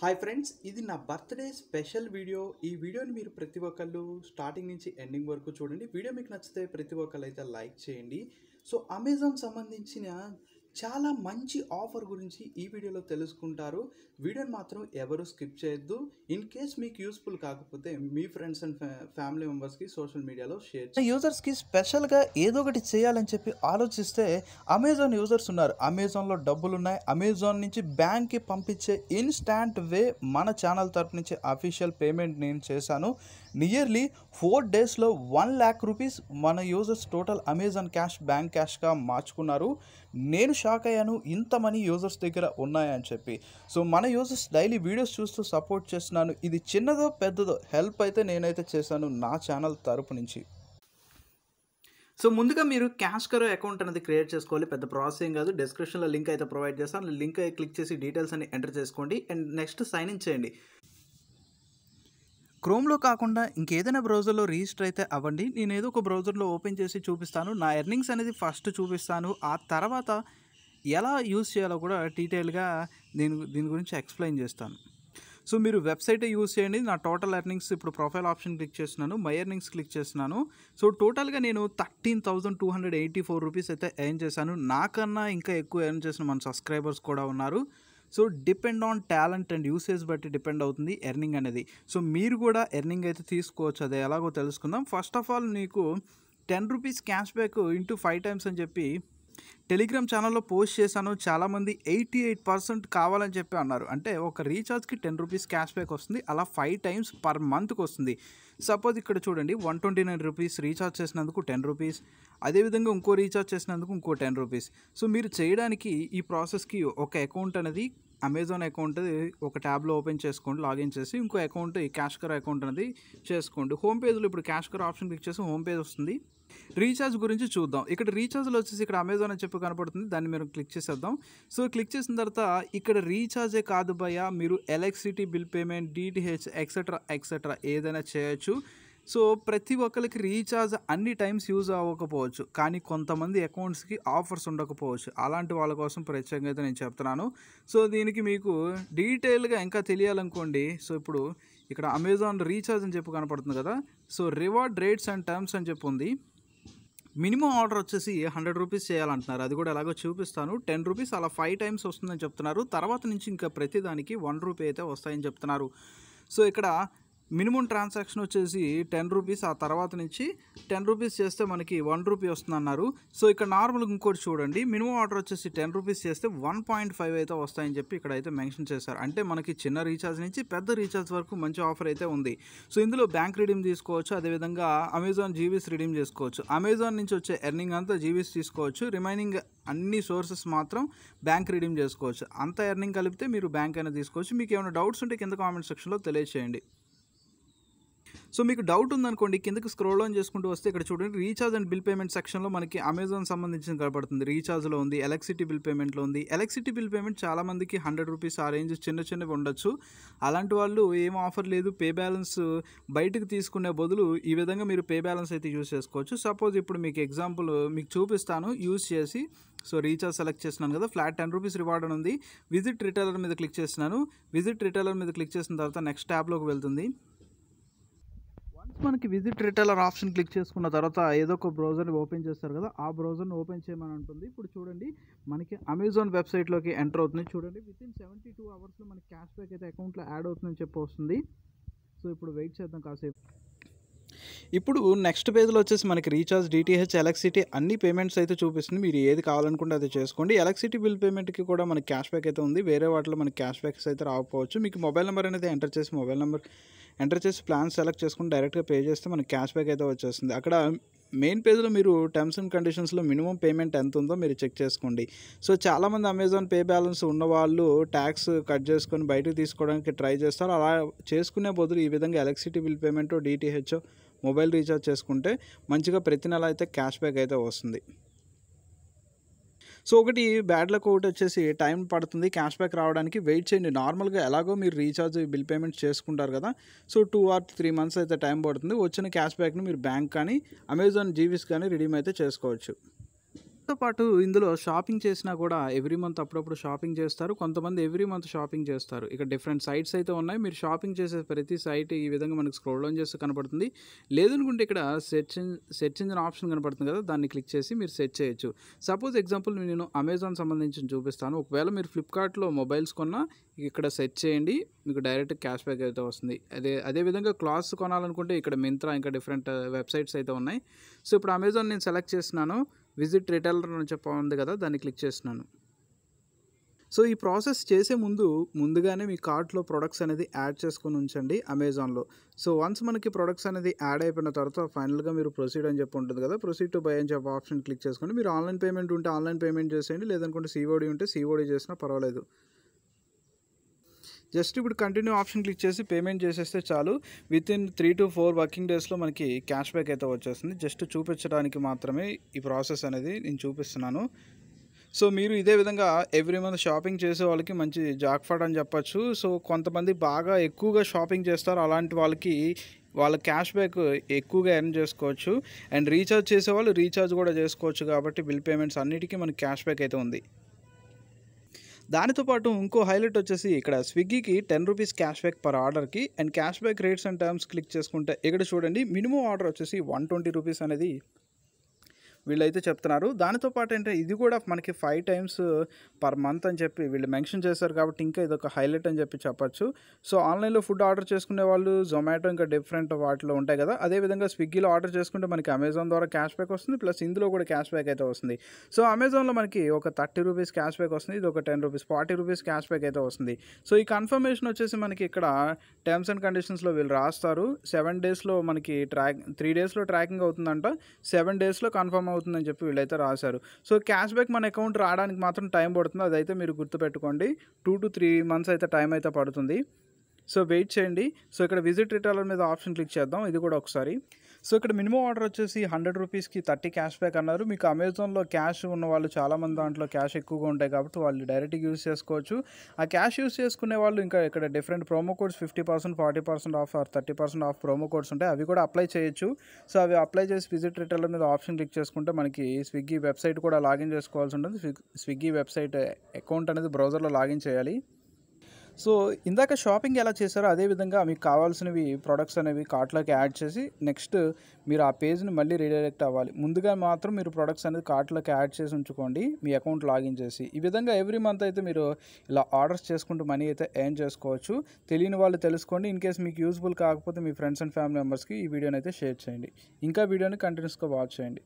hi friends ఇది నా birthday special video ఈ వీడియోని మీరు ప్రతి ఒక్కళ్ళు స్టార్టింగ్ నుంచి ఎండింగ్ వరకు చూడండి వీడియో మీకు నచ్చితే ప్రతి ఒక్కళ్ళు అయితే లైక్ చేయండి సో అమెజాన్ సంబంధించిన చాలా మంచి ఆఫర్ గురించి ఈ వీడియోలో తెలుసుకుంటారు వీడియోని మాత్రం ఎవరు స్కిప్ చేయొద్దు ఇన్ కేస్ మీకు యూస్ఫుల్ కాకపోతే మీ ఫ్రెండ్స్ అండ్ ఫ్యామిలీ మెంబర్స్కి సోషల్ మీడియాలో షేర్ యూజర్స్కి స్పెషల్గా ఏదో ఒకటి చేయాలని చెప్పి ఆలోచిస్తే అమెజాన్ యూజర్స్ ఉన్నారు అమెజాన్లో డబ్బులు ఉన్నాయి అమెజాన్ నుంచి బ్యాంక్కి పంపించే ఇన్స్టాంట్ వే మన ఛానల్ తరపు నుంచి అఫీషియల్ పేమెంట్ నేను చేశాను నియర్లీ ఫోర్ డేస్లో వన్ ల్యాక్ రూపీస్ మన users total Amazon cash bank క్యాష్గా మార్చుకున్నారు నేను షాక్ అయ్యాను ఇంత మనీ యూజర్స్ దగ్గర ఉన్నాయని చెప్పి సో మన యూజర్స్ డైలీ వీడియోస్ చూస్తూ సపోర్ట్ చేస్తున్నాను ఇది చిన్నదో పెద్దదో హెల్ప్ అయితే నేనైతే చేశాను నా ఛానల్ తరపు నుంచి సో ముందుగా మీరు క్యాష్ కరో అకౌంట్ అనేది క్రియేట్ చేసుకోవాలి పెద్ద ప్రాసెసింగ్ కాదు డిస్క్రిప్షన్లో లింక్ అయితే ప్రొవైడ్ చేస్తాను లింక్ క్లిక్ చేసి డీటెయిల్స్ అన్ని ఎంటర్ చేసుకోండి అండ్ నెక్స్ట్ సైన్ ఇన్ చేయండి క్రోమ్లో కాకుండా ఇంకేదైనా బ్రౌజర్లో రిజిస్టర్ అయితే అవ్వండి నేను ఏదో ఒక బ్రౌజర్లో ఓపెన్ చేసి చూపిస్తాను నా ఎర్నింగ్స్ అనేది ఫస్ట్ చూపిస్తాను ఆ తర్వాత ఎలా యూస్ చేయాలో కూడా డీటెయిల్గా దీని దీని గురించి ఎక్స్ప్లెయిన్ చేస్తాను సో మీరు వెబ్సైట్ యూస్ చేయండి నా టోటల్ ఎర్నింగ్స్ ఇప్పుడు ప్రొఫైల్ ఆప్షన్ క్లిక్ చేస్తున్నాను మై ఎర్నింగ్స్ క్లిక్ చేస్తున్నాను సో టోటల్గా నేను thirteen thousand two hundred eighty four rupees అయితే ఎర్న్ చేశాను నాకన్నా ఇంకా ఎక్కువ ఎర్న్ చేసిన మన సబ్స్క్రైబర్స్ కూడా ఉన్నారు so depend on talent and usage బట్టి డిపెండ్ అవుతుంది ఎర్నింగ్ అనేది సో మీరు కూడా ఎర్నింగ్ అయితే తీసుకోవచ్చు అది ఎలాగో తెలుసుకుందాం ఫస్ట్ ఆఫ్ ఆల్ నీకు ten rupees cash back into five times అని చెప్పి టెలిగ్రామ్ ఛానల్లో పోస్ట్ చేశాను చాలామంది ఎయిటీ ఎయిట్ పర్సెంట్ కావాలని చెప్పి అన్నారు అంటే ఒక రీఛార్జ్కి టెన్ రూపీస్ క్యాష్ బ్యాక్ వస్తుంది అలా ఫైవ్ టైమ్స్ పర్ మంత్కి వస్తుంది సపోజ్ ఇక్కడ చూడండి one twenty nine rupees recharge చేసినందుకు టెన్ రూపీస్ అదేవిధంగా ఇంకో రీఛార్జ్ చేసినందుకు ఇంకో టెన్ రూపీస్ సో మీరు చేయడానికి ఈ ప్రాసెస్కి ఒక అకౌంట్ అనేది అమెజాన్ అకౌంట్ ఒక ట్యాబ్లో ఓపెన్ చేసుకోండి లాగిన్ చేసి ఇంకో అకౌంట్ క్యాష్ కర్ అకౌంట్ అనేది చేసుకోండి హోమ్ పేజ్లో ఇప్పుడు క్యాష్ కర్ ఆప్షన్ క్లిక్ చేసి హోమ్ పేజ్ వస్తుంది రీఛార్జ్ గురించి చూద్దాం ఇక్కడ రీఛార్జ్లో వచ్చేసి ఇక్కడ అమెజాన్ అని చెప్పి కనపడుతుంది దాన్ని మీరు క్లిక్ చేసేద్దాం సో క్లిక్ చేసిన తర్వాత ఇక్కడ రీఛార్జే కాదు భయ మీరు electricity bill payment DTH etcetera etcetera ఏదైనా చేయొచ్చు సో ప్రతి ఒక్కరికి రీఛార్జ్ అన్ని టైమ్స్ యూజ్ అవ్వకపోవచ్చు కానీ కొంతమంది అకౌంట్స్కి ఆఫర్స్ ఉండకపోవచ్చు అలాంటి వాళ్ళ కోసం ప్రత్యేకంగా అయితే నేను చెప్తున్నాను సో దీనికి మీకు డీటెయిల్గా ఇంకా తెలియాలనుకోండి సో ఇప్పుడు ఇక్కడ అమెజాన్ రీఛార్జ్ అని చెప్పి కనపడుతుంది కదా so reward rates and terms అని చెప్పి ఉంది మినిమం ఆర్డర్ వచ్చేసి హండ్రెడ్ రూపీస్ చేయాలంటున్నారు అది కూడా ఎలాగో చూపిస్తాను టెన్ రూపీస్ అలా ఫైవ్ టైమ్స్ వస్తుందని చెప్తున్నారు తర్వాత నుంచి ఇంకా ప్రతిదానికి వన్ రూపీ అయితే వస్తాయని చెప్తున్నారు సో ఇక్కడ మినిమం ట్రాన్సాక్షన్ వచ్చేసి టెన్ రూపీస్ ఆ తర్వాత నుంచి టెన్ రూపీస్ చేస్తే మనకి వన్ రూపీ వస్తుంది అన్నారు సో ఇక్కడ నార్మల్గా ఇంకోటి చూడండి మినిమం ఆర్డర్ వచ్చేసి టెన్ రూపీస్ చేస్తే వన్ పాయింట్ ఫైవ్ అయితే వస్తాయని చెప్పి ఇక్కడ అయితే మెన్షన్ చేశారు అంటే మనకి చిన్న రీఛార్జ్ నుంచి పెద్ద రీఛార్జ్ వరకు మంచి ఆఫర్ అయితే ఉంది సో ఇందులో బ్యాంక్ రిడీమ్ తీసుకోవచ్చు అదేవిధంగా అమెజాన్ జీవీస్ రిడీమ్ చేసుకోవచ్చు అమెజాన్ నుంచి వచ్చే ఎర్నింగ్ అంతా జీవీస్ తీసుకోవచ్చు రిమైనింగ్ అన్ని సోర్సెస్ మాత్రం బ్యాంక్ రిడీమ్ చేసుకోవచ్చు అంత ఎర్నింగ్ కలిపితే మీరు బ్యాంక్ అయినా తీసుకోవచ్చు మీకు ఏమైనా డౌట్స్ ఉంటే కింద కామెంట్ సెక్షన్లో తెలియజేయండి సో మీకు డౌట్ ఉందనుకోండి కిందకి స్క్రోల్ ఆన్ చేసుకుంటూ వస్తే ఇక్కడ చూడండి రీఛార్జ్ అండ్ బిల్ పేమెంట్ సెక్షన్లో మనకి అమెజాన్ సంబంధించిన కనపడుతుంది రీఛార్జ్లో ఉంది ఎలక్ట్రిసిటీ బిల్ పేమెంట్లో ఉంది ఎలక్ట్రిసిటీ బిల్ పేమెంట్ చాలామందికి హండ్రెడ్ రూపీస్ ఆ రేంజ్ చిన్న చిన్నవి ఉండొచ్చు అలాంటి వాళ్ళు ఏం ఆఫర్ లేదు పే బ్యాలెన్స్ బయటకు తీసుకునే బదులు ఈ విధంగా మీరు పే బ్యాలెన్స్ అయితే యూస్ చేసుకోవచ్చు సపోజ్ ఇప్పుడు మీకు ఎగ్జాంపుల్ మీకు చూపిస్తాను యూస్ చేసి సో రీఛార్జ్ సెలెక్ట్ చేస్తున్నాను కదా ఫ్లాట్ టెన్ రూపీస్ రివార్డ్ అని ఉంది విజిట్ రిటైలర్ మీద క్లిక్ చేస్తున్నాను విజిట్ రిటైలర్ మీద క్లిక్ చేసిన తర్వాత నెక్స్ట్ ట్యాబ్లోకి వెళ్తుంది మనకి విజిట్ రిటైలర్ ఆప్షన్ క్లిక్ చేసుకున్న తర్వాత ఏదో ఒక బ్రౌజర్ని ఓపెన్ చేస్తారు కదా ఆ బ్రౌజర్ని ఓపెన్ చేయమని ఉంటుంది ఇప్పుడు చూడండి మనకి అమెజాన్ వెబ్సైట్లోకి ఎంటర్ అవుతుంది చూడండి విత్ ఇన్ సెవెంటీ టూ అవర్స్లో మనకి క్యాష్ బ్యాక్ అయితే అకౌంట్లో యాడ్ అవుతుందని చెప్పి వస్తుంది సో ఇప్పుడు వెయిట్ చేద్దాం కాసేపు ఇప్పుడు నెక్స్ట్ పేజ్లో వచ్చేసి మనకి రీఛార్జ్ డిటిహెచ్ ఎలక్ట్రిసిటీ అన్ని పేమెంట్స్ అయితే చూపిస్తుంది మీరు ఏది కావాలనుకుంటే అది చేసుకోండి ఎలక్ట్రిసిటీ బిల్ పేమెంట్కి కూడా మనకి క్యాష్ బ్యాక్ అయితే ఉంది వేరే వాటిలో మనకి క్యాష్ బ్యాక్స్ అయితే రాకపోవచ్చు మీకు మొబైల్ నెంబర్ అనేది ఎంటర్ చేసి మొబైల్ నెంబర్ ఎంటర్ చేసి ప్లాన్ సెలెక్ట్ చేసుకుని డైరెక్ట్గా పే చేస్తే మనకి క్యాష్ బ్యాక్ అయితే వచ్చేస్తుంది అక్కడ మెయిన్ పేజ్లో మీరు టర్మ్స్ అండ్ కండిషన్స్లో మినిమం పేమెంట్ ఎంత ఉందో మీరు చెక్ చేసుకోండి సో చాలామంది అమెజాన్ పే బ్యాలెన్స్ ఉన్న వాళ్ళు ట్యాక్స్ కట్ చేసుకొని బయటకు తీసుకోవడానికి ట్రై చేస్తారు అలా చేసుకునే బదులు ఈ విధంగా electricity bill payment DTH mobile recharge చేసుకుంటే మంచిగా ప్రతి నెల అయితే క్యాష్ బ్యాక్ అయితే వస్తుంది సో ఒకటి బ్యాడ్ లక్ ఒకటి వచ్చేసి టైం పడుతుంది క్యాష్ బ్యాక్ రావడానికి వెయిట్ చేయండి నార్మల్గా ఎలాగో మీరు రీఛార్జ్ బిల్ పేమెంట్స్ చేసుకుంటారు కదా so two or three months అయితే టైం పడుతుంది వచ్చిన క్యాష్ బ్యాక్ని మీరు బ్యాంక్ కానీ అమెజాన్ జీవీస్ కానీ రిడీమ్ అయితే చేసుకోవచ్చు తో పాటు ఇందులో షాపింగ్ చేసినా కూడా ఎవ్రీ మంత్ అప్పుడప్పుడు షాపింగ్ చేస్తారు కొంతమంది ఎవ్రీ మంత్ షాపింగ్ చేస్తారు ఇక డిఫరెంట్ సైట్స్ అయితే ఉన్నాయి మీరు షాపింగ్ చేసే ప్రతి సైట్ ఈ విధంగా మనకు స్క్రోల్ డౌన్ చేస్తే కనపడుతుంది లేదనుకుంటే ఇక్కడ సెర్చ్ సెర్చ్ ఇంజిన్ ఆప్షన్ కనపడుతుంది కదా దాన్ని క్లిక్ చేసి మీరు సెర్చ్ చేయొచ్చు సపోజ్ ఎగ్జాంపుల్ నేను అమెజాన్ సంబంధించి చూపిస్తాను ఒకవేళ మీరు ఫ్లిప్కార్ట్లో మొబైల్స్ కొన్నా ఇక్కడ సెర్చ్ చేయండి మీకు డైరెక్ట్ క్యాష్ బ్యాక్ అయితే వస్తుంది అదే అదేవిధంగా క్లాత్స్ కొనాలనుకుంటే ఇక్కడ మింత్రా ఇంకా డిఫరెంట్ వెబ్సైట్స్ అయితే ఉన్నాయి సో ఇప్పుడు అమెజాన్ నేను సెలెక్ట్ చేస్తున్నాను విజిట్ రిటైలర్ అని చెప్ప ఉంది కదా దాన్ని క్లిక్ చేసినాను సో ఈ ప్రాసెస్ చేసే ముందు ముందుగానే మీ కార్ట్లో ప్రొడక్ట్స్ అనేది యాడ్ చేసుకుని ఉంచండి అమెజాన్లో సో వన్స్ మనకి ప్రొడక్ట్స్ అనేది యాడ్ అయిపోయిన తర్వాత ఫైనల్గా మీరు ప్రొసీడ్ అని చెప్పి ఉంటుంది కదా ప్రొసీడ్ టు బై అని చెప్పి ఆప్షన్ క్లిక్ చేసుకొని మీరు ఆన్లైన్ పేమెంట్ ఉంటే ఆన్లైన్ పేమెంట్ చేసేయండి లేదనుకుంటే సీఓడి ఉంటే సీఓడి చేసినా పర్వాలేదు జస్ట్ ఇప్పుడు కంటిన్యూ ఆప్షన్ క్లిక్ చేసి పేమెంట్ చేసేస్తే చాలు within three to four working డేస్లో మనకి క్యాష్ బ్యాక్ అయితే వచ్చేస్తుంది జస్ట్ చూపించడానికి మాత్రమే ఈ ప్రాసెస్ అనేది నేను చూపిస్తున్నాను సో మీరు ఇదే విధంగా ఎవ్రీ మంత్ షాపింగ్ చేసే వాళ్ళకి మంచి జాక్ఫాట్ అని చెప్పచ్చు సో కొంతమంది బాగా ఎక్కువగా షాపింగ్ చేస్తారు అలాంటి వాళ్ళకి వాళ్ళ క్యాష్ బ్యాక్ ఎక్కువగా ఎర్న్ చేసుకోవచ్చు అండ్ రీఛార్జ్ చేసేవాళ్ళు రీఛార్జ్ కూడా చేసుకోవచ్చు కాబట్టి బిల్ పేమెంట్స్ అన్నిటికీ మనకి క్యాష్ బ్యాక్ అయితే ఉంది దానితో పాటు ఇంకో హైలైట్ వచ్చేసి ఇక్కడ స్విగ్గీకి ten rupees cash back per ఆర్డర్కి and cash back rates and terms click చేసుకుంటే ఇక్కడ చూడండి మినిమం ఆర్డర్ వచ్చేసి వన్ ట్వంటీ రూపీస్ అనేది వీళ్ళైతే చెప్తున్నారు దానితో పాటు ఏంటంటే ఇది కూడా మనకి ఫైవ్ టైమ్స్ పర్ మంత్ అని చెప్పి వీళ్ళు మెన్షన్ చేశారు కాబట్టి ఇంకా ఇది ఒక హైలైట్ అని చెప్పి చెప్పచ్చు సో ఆన్లైన్లో ఫుడ్ ఆర్డర్ చేసుకునే వాళ్ళు జొమాటో ఇంకా డిఫరెంట్ వాటిలో ఉంటాయి కదా అదేవిధంగా స్విగ్గీలో ఆర్డర్ చేసుకుంటే మనకి అమెజాన్ ద్వారా క్యాష్ బ్యాక్ వస్తుంది ప్లస్ ఇందులో కూడా క్యాష్ బ్యాక్ అయితే వస్తుంది సో అమెజాన్లో మనకి ఒక థర్టీ రూపీస్ క్యాష్ బ్యాక్ వస్తుంది ఇది ఒక ten rupees forty rupees cash back అయితే వస్తుంది సో ఈ కన్ఫర్మేషన్ వచ్చేసి మనకి ఇక్కడ టర్మ్స్ అండ్ కండిషన్స్లో వీళ్ళు రాస్తారు సెవెన్ డేస్లో మనకి ట్రాక్ త్రీ డేస్లో ట్రాకింగ్ అవుతుందంట సెవెన్ డేస్లో కన్ఫర్మ్ అవుతుందని చెప్పి వీళ్ళైతే రాశారు సో క్యాష్ బ్యాక్ మన అకౌంట్ రావడానికి మాత్రం టైం పడుతుంది అదైతే మీరు గుర్తుపెట్టుకోండి టూ టు త్రీ మంత్స్ అయితే టైం అయితే పడుతుంది సో వెయిట్ చేయండి సో ఇక్కడ విజిట్ రిటాలర్ మీద ఆప్షన్ క్లిక్ చేద్దాం ఇది కూడా ఒకసారి సో ఇక్కడ మినిమం ఆర్డర్ వచ్చేసి హండ్రెడ్ రూపీస్కి థర్టీ క్యాష్ బ్యాక్ అన్నారు మీకు అమెజాన్లో క్యాష్ ఉన్న వాళ్ళు చాలామంది దాంట్లో క్యాష్ ఎక్కువగా ఉంటాయి కాబట్టి వాళ్ళు డైరెక్ట్గా యూస్ చేసుకోవచ్చు ఆ క్యాష్ యూస్ చేసుకునే వాళ్ళు ఇంకా ఇక్కడ different promo codes fifty percent forty percent off or thirty percent off promo codes ఉంటాయి అవి కూడా అప్లై చేయొచ్చు సో అవి అప్లై చేసి విజిట్ రిటైలర్ మీద ఆప్షన్ క్లిక్ చేసుకుంటే మనకి స్విగ్గీ వెబ్సైట్ కూడా లాగిన్ చేసుకోవాల్సి ఉంటుంది స్విగ్గీ వెబ్సైట్ అకౌంట్ అనేది బ్రౌజర్లో లాగిన్ చేయాలి సో ఇందాక షాపింగ్ ఎలా చేశారో అదేవిధంగా మీకు కావాల్సినవి ప్రొడక్ట్స్ అనేవి కార్ట్లోకి యాడ్ చేసి నెక్స్ట్ మీరు ఆ పేజ్ని మళ్ళీ రీడైరెక్ట్ అవ్వాలి ముందుగా మాత్రం మీరు ప్రొడక్ట్స్ అనేది కార్ట్లోకి యాడ్ చేసి ఉంచుకోండి మీ అకౌంట్ లాగిన్ చేసి ఈ విధంగా ఎవ్రీ మంత్ అయితే మీరు ఇలా ఆర్డర్స్ చేసుకుంటూ మనీ అయితే ఎర్న్ చేసుకోవచ్చు తెలియని వాళ్ళు తెలుసుకోండి ఇన్ కేస్ మీకు యూస్ఫుల్ కాకపోతే మీ ఫ్రెండ్స్ అండ్ ఫ్యామిలీ మెంబర్స్కి ఈ వీడియోని అయితే షేర్ చేయండి ఇంకా వీడియోని కంటిన్యూస్గా వాచ్ చేయండి